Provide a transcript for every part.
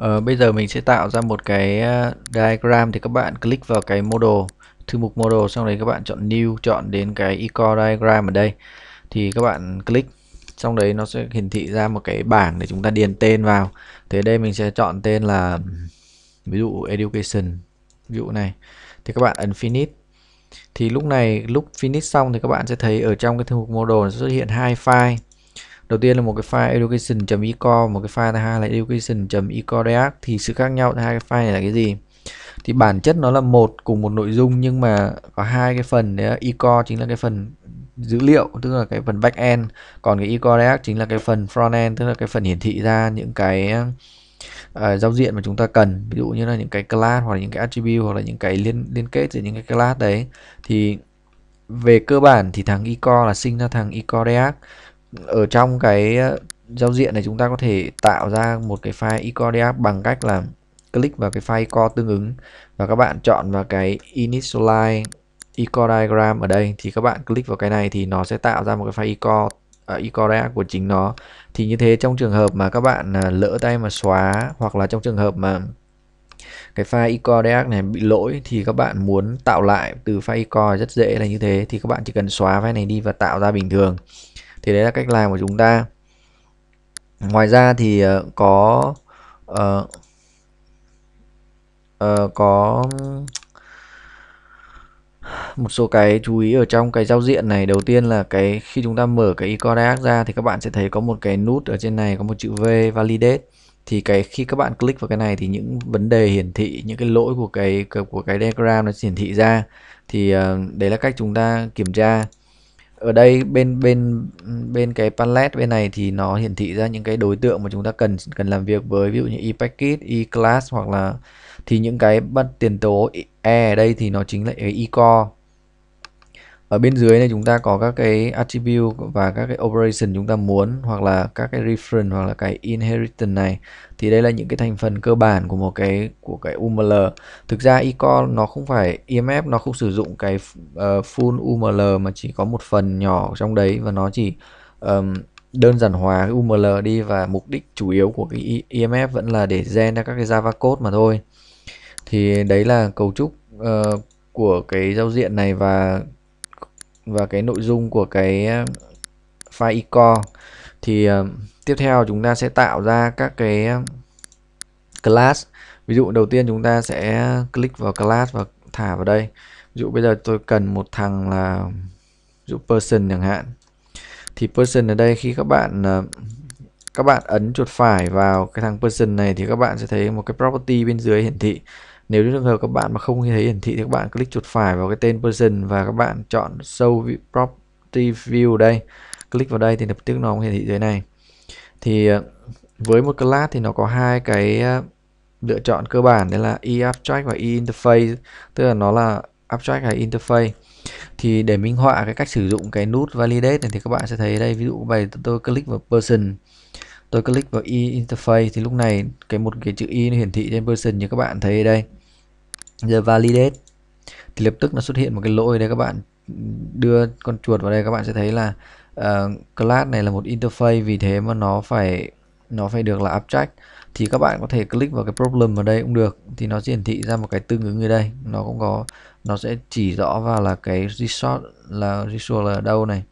Ờ, bây giờ mình sẽ tạo ra một cái ờ, diagram thì các bạn click vào cái model thư mục model xong đấy các bạn chọn new chọn đến cái icon diagram ở đây thì các bạn click xong đấy nó sẽ hiển thị ra một cái bảng để chúng ta điền tên vào thế đây mình sẽ chọn tên là ví dụ education ví dụ này thì các bạn ấn finish thì lúc này lúc finish xong thì các bạn sẽ thấy ở trong cái thư mục model nó xuất hiện hai file đầu tiên là một cái file education.eco một cái file thứ hai là education.eco react thì sự khác nhau hai cái file này là cái gì thì bản chất nó là một cùng một nội dung nhưng mà có hai cái phần đấy eco chính là cái phần dữ liệu tức là cái phần back end còn cái eco react chính là cái phần front end tức là cái phần hiển thị ra những cái uh, giao diện mà chúng ta cần ví dụ như là những cái class hoặc là những cái attribute hoặc là những cái liên liên kết giữa những cái class đấy thì về cơ bản thì thằng eco là sinh ra thằng eco react ở trong cái ờ, giao diện này chúng ta có thể tạo ra một cái file icode bằng cách là click vào cái file icon tương ứng và các bạn chọn vào cái initialize icon diagram ở đây thì các bạn click vào cái này thì nó sẽ tạo ra một cái file icon uh, ờ, icon của chính nó thì như thế trong trường hợp mà các bạn ờ, lỡ tay mà xóa hoặc là trong trường hợp mà cái file icon này bị lỗi thì các bạn muốn tạo lại từ file icon rất dễ là như thế thì các bạn chỉ cần xóa file này đi và tạo ra bình thường thì đấy là cách làm của chúng ta ngoài ra thì ờ, có uh, uh, có một số cái chú ý ở trong cái giao diện này đầu tiên là cái khi chúng ta mở cái icon ra thì các bạn sẽ thấy có một cái nút ở trên này có một chữ V validate thì cái khi các bạn click vào cái này thì những vấn đề hiển thị những cái lỗi của cái của cái diagram nó hiển thị ra thì uh, đấy là cách chúng ta kiểm tra ở đây bên bên bên cái palette bên này thì nó hiển thị ra những cái đối tượng mà chúng ta cần cần làm việc với ví dụ như e-packet, e-class hoặc là thì những cái bắt tiền tố e ở đây thì nó chính là e-core ở bên dưới này chúng ta có các cái attribute và các cái operation chúng ta muốn hoặc là các cái reference hoặc là cái inheritance này thì đây là những cái thành phần cơ bản của một cái của cái UML thực ra econ nó không phải emf nó không sử dụng cái uh, full UML mà chỉ có một phần nhỏ trong đấy và nó chỉ um, đơn giản hóa cái UML đi và mục đích chủ yếu của cái emf e vẫn là để gen ra các cái Java code mà thôi thì đấy là cấu trúc uh, của cái giao diện này và và cái nội dung của cái ờ, file ECo thì ờ, tiếp theo chúng ta sẽ tạo ra các cái ờ, class ví dụ đầu tiên chúng ta sẽ click vào class và thả vào đây ví dụ bây giờ tôi cần một thằng là ví dụ person chẳng hạn thì person ở đây khi các bạn các bạn ấn chuột phải vào cái thằng person này thì các bạn sẽ thấy một cái property bên dưới hiển thị nếu trường hợp các bạn mà không thấy hiển thị thì các bạn click chuột phải vào cái tên person và các bạn chọn show property view đây. Click vào đây thì lập tức nó hiển thị dưới này. Thì ờ, với một class thì nó có hai cái ờ, lựa chọn cơ bản đấy là e abstract và e interface, tức là nó là abstract hay interface. Thì để minh họa cái cách sử dụng cái nút validate này thì các bạn sẽ thấy đây ví dụ bài tôi click vào person tôi click vào e interface thì lúc này cái một cái chữ e nó hiển thị trên person như các bạn thấy ở đây giờ validate thì lập tức nó xuất hiện một cái lỗi đây các bạn đưa con chuột vào đây các bạn sẽ thấy là uh, class này là một interface vì thế mà nó phải nó phải được là abstract thì các bạn có thể click vào cái problem ở đây cũng được thì nó hiển thị ra một cái tương ứng ở đây nó cũng có nó sẽ chỉ rõ vào là cái resource là resource là ở đâu này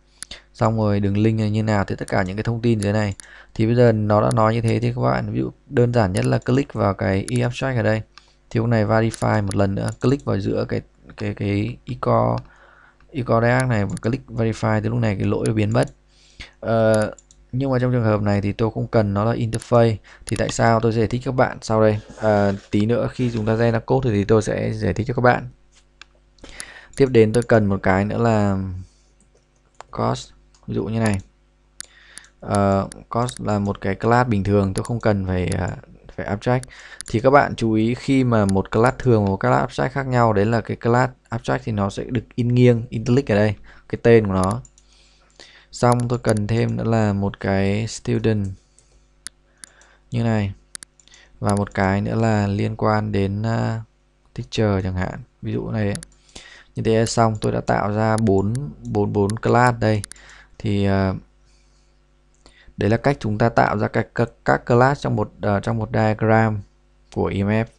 xong rồi đường link này như nào thì tất cả những cái thông tin dưới này thì bây giờ nó đã nói như thế thì các bạn ví dụ đơn giản nhất là click vào cái e abstract ở đây thì lúc này verify một lần nữa click vào giữa cái cái cái icon icon React này và click verify thì lúc này cái lỗi nó biến mất uh, nhưng mà trong trường hợp này thì tôi không cần nó là interface thì tại sao tôi sẽ giải thích các bạn sau đây à, tí nữa khi chúng ta ra code thì tôi sẽ giải thích cho các bạn tiếp đến tôi cần một cái nữa là cost ví dụ như này à, cost là một cái class bình thường tôi không cần phải phải abstract thì các bạn chú ý khi mà một class thường và một class abstract khác nhau đấy là cái class abstract thì nó sẽ được in nghiêng in ở đây cái tên của nó xong tôi cần thêm nữa là một cái student như này và một cái nữa là liên quan đến uh, teacher chẳng hạn ví dụ này như thế xong tôi đã tạo ra bốn bốn bốn class đây thì uh, đấy là cách chúng ta tạo ra các các, các class trong một uh, trong một diagram của IMF e